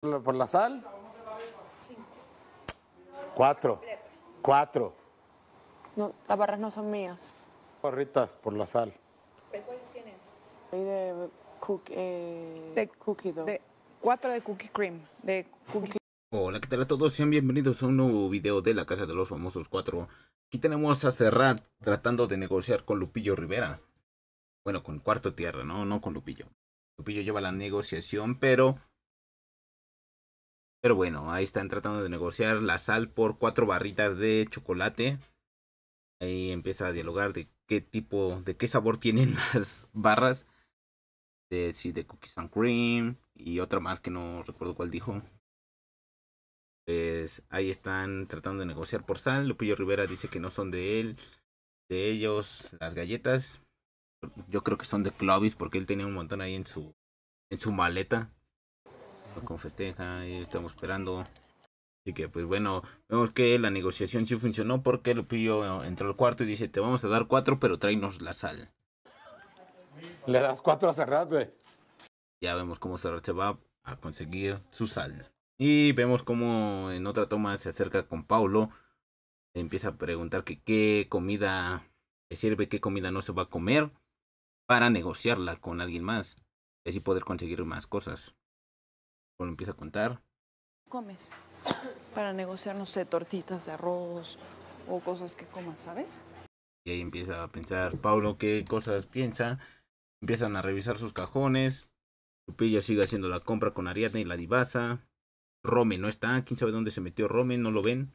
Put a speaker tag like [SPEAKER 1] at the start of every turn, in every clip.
[SPEAKER 1] por la sal? Cuatro. Cuatro. No, las barras no son mías. Barritas por la sal. ¿De tienen? de, eh, de cookie dough. De cuatro de cookie cream. De Hola, que tal a todos? Sean bienvenidos a un nuevo video de la Casa de los Famosos cuatro Aquí tenemos a Serrat tratando de negociar con Lupillo Rivera. Bueno, con Cuarto Tierra, ¿no? No con Lupillo. Lupillo lleva la negociación, pero pero bueno, ahí están tratando de negociar la sal por cuatro barritas de chocolate. Ahí empieza a dialogar de qué tipo, de qué sabor tienen las barras. De, si de cookies and cream y otra más que no recuerdo cuál dijo. Pues ahí están tratando de negociar por sal. Lupillo Rivera dice que no son de él, de ellos las galletas. Yo creo que son de Clovis porque él tenía un montón ahí en su, en su maleta con festeja y estamos esperando. Así que pues bueno, vemos que la negociación sí funcionó porque pillo entró al cuarto y dice, te vamos a dar cuatro, pero tráenos la sal. Le das cuatro a Serrat, eh. Ya vemos cómo Serrat se va a conseguir su sal. Y vemos cómo en otra toma se acerca con Paulo. Empieza a preguntar que qué comida le sirve, qué comida no se va a comer para negociarla con alguien más. Y así poder conseguir más cosas. Bueno, empieza a contar. Comes para negociar, no sé, tortitas de arroz o cosas que comas, ¿sabes? Y ahí empieza a pensar Pablo qué cosas piensa. Empiezan a revisar sus cajones. Lupillo sigue haciendo la compra con Ariadne y la divasa. Rome no está, quién sabe dónde se metió Rome, no lo ven.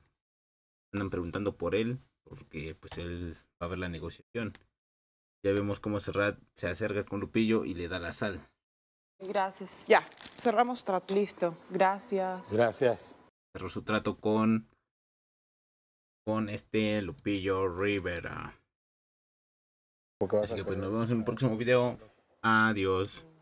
[SPEAKER 1] Andan preguntando por él, porque pues él va a ver la negociación. Ya vemos cómo Serrat se acerca con Lupillo y le da la sal. Gracias. Ya, cerramos trato. Listo, gracias. Gracias. Cerró su trato con con este Lupillo Rivera. Así que pues nos vemos en un próximo video. Adiós.